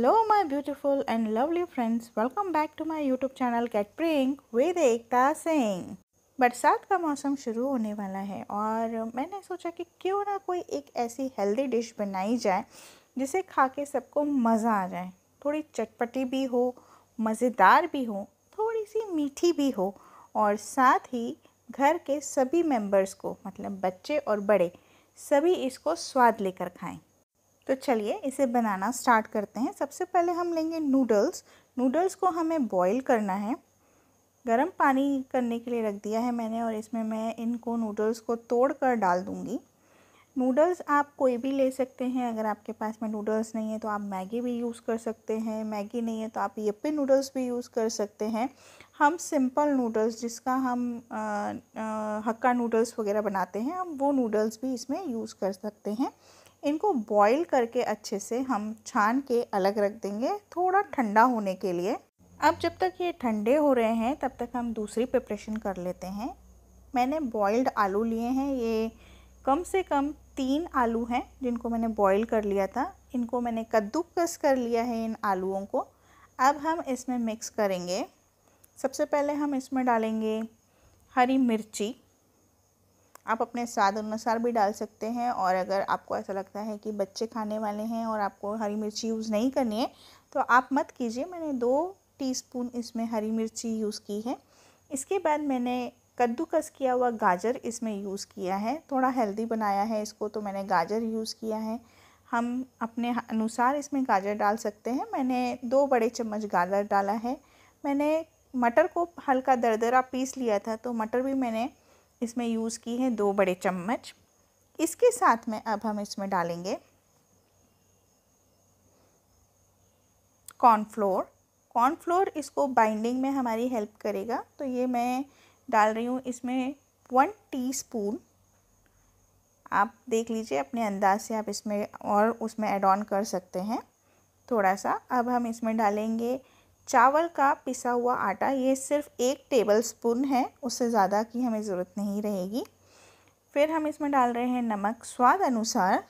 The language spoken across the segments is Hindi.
hello my beautiful and lovely friends welcome back to my YouTube channel कैट प्रिंग विद एकता सिंह बरसात का मौसम शुरू होने वाला है और मैंने सोचा कि क्यों ना कोई एक ऐसी हेल्दी डिश बनाई जाए जिसे खा के सबको मज़ा आ जाए थोड़ी चटपटी भी हो मज़ेदार भी हो थोड़ी सी मीठी भी हो और साथ ही घर के सभी मेम्बर्स को मतलब बच्चे और बड़े सभी इसको स्वाद लेकर खाएँ तो चलिए इसे बनाना स्टार्ट करते हैं सबसे पहले हम लेंगे नूडल्स नूडल्स को हमें बॉईल करना है गरम पानी करने के लिए रख दिया है मैंने और इसमें मैं इनको नूडल्स को तोड़ कर डाल दूँगी नूडल्स आप कोई भी ले सकते हैं अगर आपके पास में नूडल्स नहीं है तो आप मैगी भी यूज़ कर सकते हैं मैगी नहीं है तो आप ये नूडल्स भी यूज़ कर सकते हैं हम सिंपल नूडल्स जिसका हम आ, आ, हक्का नूडल्स वगैरह बनाते हैं हम वो नूडल्स भी इसमें यूज़ कर सकते हैं इनको बॉईल करके अच्छे से हम छान के अलग रख देंगे थोड़ा ठंडा होने के लिए अब जब तक ये ठंडे हो रहे हैं तब तक हम दूसरी प्रिपरेशन कर लेते हैं मैंने बॉइल्ड आलू लिए हैं ये कम से कम तीन आलू हैं जिनको मैंने बॉईल कर लिया था इनको मैंने कद्दूकस कर लिया है इन आलूओं को अब हम इसमें मिक्स करेंगे सबसे पहले हम इसमें डालेंगे हरी मिर्ची आप अपने स्वाद अनुसार भी डाल सकते हैं और अगर आपको ऐसा लगता है कि बच्चे खाने वाले हैं और आपको हरी मिर्ची यूज़ नहीं करनी है तो आप मत कीजिए मैंने दो टीस्पून इसमें हरी मिर्ची यूज़ की है इसके बाद मैंने कद्दूकस किया हुआ गाजर इसमें यूज़ किया है थोड़ा हेल्दी बनाया है इसको तो मैंने गाजर यूज़ किया है हम अपने अनुसार इसमें गाजर डाल सकते हैं मैंने दो बड़े चम्मच गाजर डाला है मैंने मटर को हल्का दरदरा पीस लिया था तो मटर भी मैंने इसमें यूज़ की है दो बड़े चम्मच इसके साथ में अब हम इसमें डालेंगे कॉर्नफ्लोर कॉर्नफ्लोर इसको बाइंडिंग में हमारी हेल्प करेगा तो ये मैं डाल रही हूँ इसमें वन टीस्पून आप देख लीजिए अपने अंदाज से आप इसमें और उसमें एड ऑन कर सकते हैं थोड़ा सा अब हम इसमें डालेंगे चावल का पिसा हुआ आटा ये सिर्फ एक टेबल स्पून है उससे ज़्यादा की हमें ज़रूरत नहीं रहेगी फिर हम इसमें डाल रहे हैं नमक स्वाद अनुसार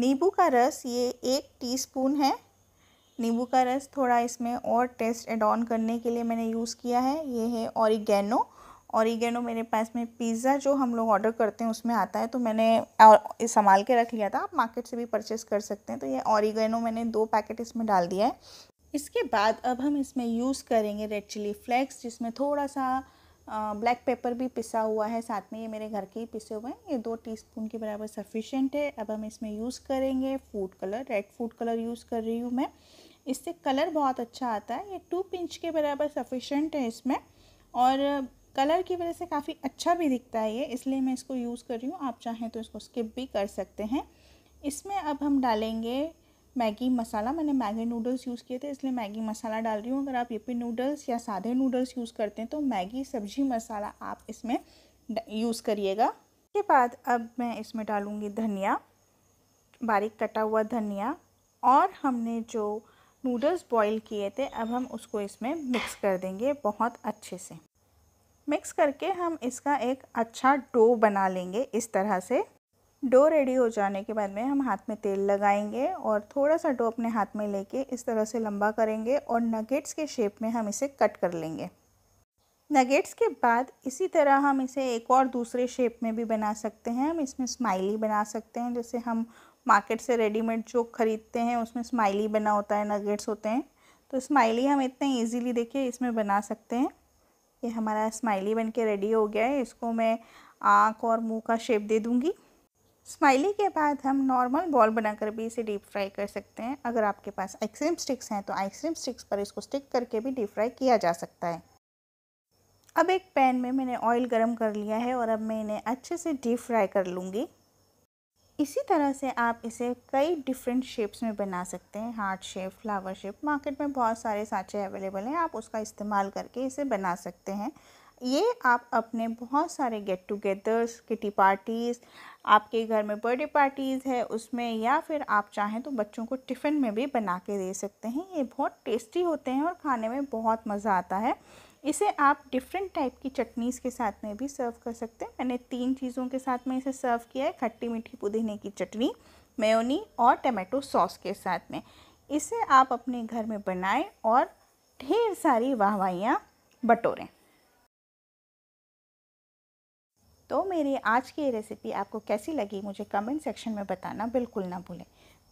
नींबू का रस ये एक टीस्पून है नींबू का रस थोड़ा इसमें और टेस्ट एड ऑन करने के लिए मैंने यूज़ किया है ये है औरिगेनो ऑरिगेनो मेरे पास में पिज़्ज़ा जो हम लोग ऑर्डर करते हैं उसमें आता है तो मैंने संभाल के रख लिया था आप मार्केट से भी परचेस कर सकते हैं तो ये ऑरिगेनो मैंने दो पैकेट इसमें डाल दिया है इसके बाद अब हम इसमें यूज़ करेंगे रेड चिली फ्लेक्स जिसमें थोड़ा सा ब्लैक पेपर भी पिसा हुआ है साथ में ये मेरे घर के ही पिसे हुए हैं ये दो टीस्पून के बराबर सफिशेंट है अब हम इसमें यूज़ करेंगे food colour red food colour use कर रही हूँ मैं इससे कलर बहुत अच्छा आता है ये टू पिंच के बराबर सफिशेंट है इसमें और कलर की वजह से काफ़ी अच्छा भी दिखता है ये इसलिए मैं इसको यूज़ कर रही हूँ आप चाहें तो इसको स्किप भी कर सकते हैं इसमें अब हम डालेंगे मैगी मसाला मैंने मैगी नूडल्स यूज़ किए थे इसलिए मैगी मसाला डाल रही हूँ अगर आप यूपी नूडल्स या सादे नूडल्स यूज़ करते हैं तो मैगी सब्जी मसाला आप इसमें यूज़ करिएगा इसके बाद अब मैं इसमें डालूँगी धनिया बारीक कटा हुआ धनिया और हमने जो नूडल्स बॉईल किए थे अब हम उसको इसमें मिक्स कर देंगे बहुत अच्छे से मिक्स करके हम इसका एक अच्छा डो बना लेंगे इस तरह से डो रेडी हो जाने के बाद में हम हाथ में तेल लगाएंगे और थोड़ा सा डो अपने हाथ में लेके इस तरह से लंबा करेंगे और नगेट्स के शेप में हम इसे कट कर लेंगे नगेट्स के बाद इसी तरह हम इसे एक और दूसरे शेप में भी बना सकते हैं हम इसमें स्माइली बना सकते हैं जैसे हम मार्केट से रेडीमेड जो ख़रीदते हैं उसमें स्माइली बना होता है नगेट्स होते हैं तो स्माइली हम इतने ईजीली देखिए इसमें बना सकते हैं ये हमारा स्माइली बन के रेडी हो गया है इसको मैं आँख और मुंह का शेप दे दूँगी स्माइली के बाद हम नॉर्मल बॉल बनाकर भी इसे डीप फ्राई कर सकते हैं अगर आपके पास आइसक्रीम स्टिक्स हैं तो आइसक्रीम स्टिक्स पर इसको स्टिक करके भी डीप फ्राई किया जा सकता है अब एक पैन में मैंने ऑयल गर्म कर लिया है और अब मैं इन्हें अच्छे से डीप फ्राई कर लूँगी इसी तरह से आप इसे कई डिफरेंट शेप्स में बना सकते हैं heart shape flower shape market में बहुत सारे सांचे अवेलेबल हैं आप उसका इस्तेमाल करके इसे बना सकते हैं ये आप अपने बहुत सारे गेट टुगेदर्स किटी पार्टीज़ आपके घर में बर्थडे पार्टीज़ है उसमें या फिर आप चाहें तो बच्चों को टिफ़िन में भी बना के दे सकते हैं ये बहुत टेस्टी होते हैं और खाने में बहुत मज़ा आता है इसे आप डिफरेंट टाइप की चटनीज़ के साथ में भी सर्व कर सकते हैं मैंने तीन चीज़ों के साथ में इसे सर्व किया है खट्टी मीठी पुदीने की चटनी मेयोनी और टमाटो सॉस के साथ में इसे आप अपने घर में बनाएं और ढेर सारी वाहवाइयाँ बटोरें तो मेरी आज की रेसिपी आपको कैसी लगी मुझे कमेंट सेक्शन में बताना बिल्कुल ना भूलें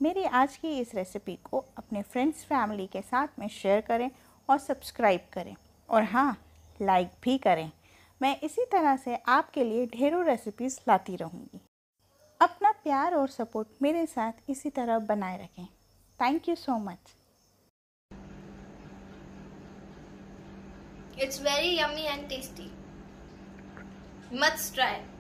मेरी आज की इस रेसिपी को अपने फ्रेंड्स फैमिली के साथ में शेयर करें और सब्सक्राइब करें और हाँ लाइक भी करें मैं इसी तरह से आपके लिए ढेरों रेसिपीज़ लाती रहूँगी अपना प्यार और सपोर्ट मेरे साथ इसी तरह बनाए रखें thank you so much it's very yummy and tasty must try